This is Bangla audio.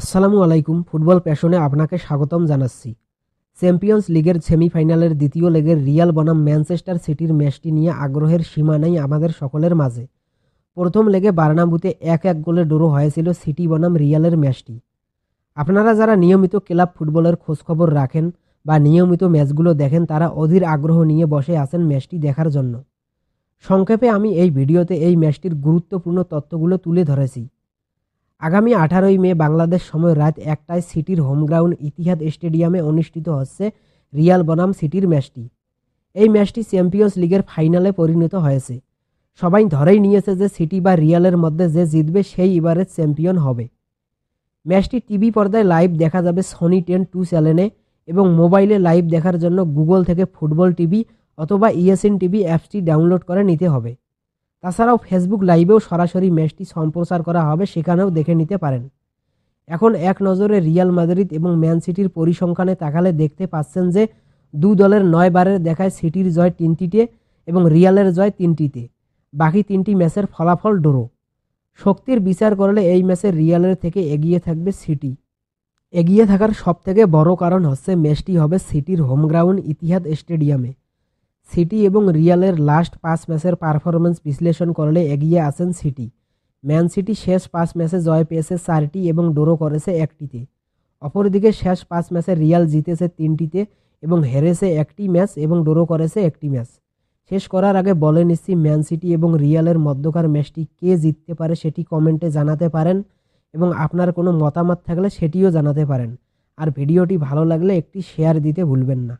আসসালামু আলাইকুম ফুটবল প্যাশনে আপনাকে স্বাগতম জানাচ্ছি চ্যাম্পিয়ন্স লিগের সেমিফাইনালের দ্বিতীয় লেগের রিয়াল বনাম ম্যানচেস্টার সিটির ম্যাচটি নিয়ে আগ্রহের সীমা নেই আমাদের সকলের মাঝে প্রথম লেগে বার্নাবুতে এক এক গোলে ডোরো হয়েছিল সিটি বনাম রিয়ালের ম্যাচটি আপনারা যারা নিয়মিত ক্লাব ফুটবলের খোঁজখবর রাখেন বা নিয়মিত ম্যাচগুলো দেখেন তারা অধীর আগ্রহ নিয়ে বসে আছেন ম্যাচটি দেখার জন্য সংক্ষেপে আমি এই ভিডিওতে এই ম্যাচটির গুরুত্বপূর্ণ তথ্যগুলো তুলে ধরেছি আগামী আঠারোই মে বাংলাদেশ সময় রাত একটায় সিটির হোমগ্রাউন্ড ইতিহাদ স্টেডিয়ামে অনুষ্ঠিত হচ্ছে রিয়াল বনাম সিটির ম্যাচটি এই ম্যাচটি চ্যাম্পিয়ন্স লিগের ফাইনালে পরিণত হয়েছে সবাই ধরেই নিয়েছে যে সিটি বা রিয়ালের মধ্যে যে জিতবে সেই এবারের চ্যাম্পিয়ন হবে ম্যাচটি টিভি পর্দায় লাইভ দেখা যাবে সনি টেন টু চ্যানেলে এবং মোবাইলে লাইভ দেখার জন্য গুগল থেকে ফুটবল টিভি অথবা ইএসএন টিভি অ্যাপসটি ডাউনলোড করে নিতে হবে তাছাড়াও ফেসবুক লাইভেও সরাসরি ম্যাচটি সম্প্রচার করা হবে সেখানেও দেখে নিতে পারেন এখন এক নজরে রিয়াল মাদ্রিদ এবং ম্যান সিটির পরিসংখ্যানে তাকালে দেখতে পাচ্ছেন যে দু দলের নয় বারের দেখায় সিটির জয় তিনটিতে এবং রিয়ালের জয় তিনটিতে বাকি তিনটি ম্যাচের ফলাফল ডোরো শক্তির বিচার করলে এই ম্যাচে রিয়ালের থেকে এগিয়ে থাকবে সিটি এগিয়ে থাকার সবথেকে বড় কারণ হচ্ছে ম্যাচটি হবে সিটির হোম গ্রাউন্ড ইতিহাদ স্টেডিয়ামে সিটি এবং রিয়ালের লাস্ট পাঁচ ম্যাচের পারফরমেন্স বিশ্লেষণ করলে এগিয়ে আসেন সিটি ম্যান সিটি শেষ পাঁচ ম্যাচে জয় পেয়েছে চারটি এবং ডোরো করেছে একটিতে অপরদিকে শেষ পাঁচ ম্যাচে রিয়াল জিতেছে তিনটিতে এবং হেরেছে একটি ম্যাচ এবং ডোরো করেছে একটি ম্যাচ শেষ করার আগে বলে নিচ্ছি ম্যান সিটি এবং রিয়ালের মধ্যকার ম্যাচটি কে জিততে পারে সেটি কমেন্টে জানাতে পারেন এবং আপনার কোনো মতামত থাকলে সেটিও জানাতে পারেন আর ভিডিওটি ভালো লাগলে একটি শেয়ার দিতে ভুলবেন না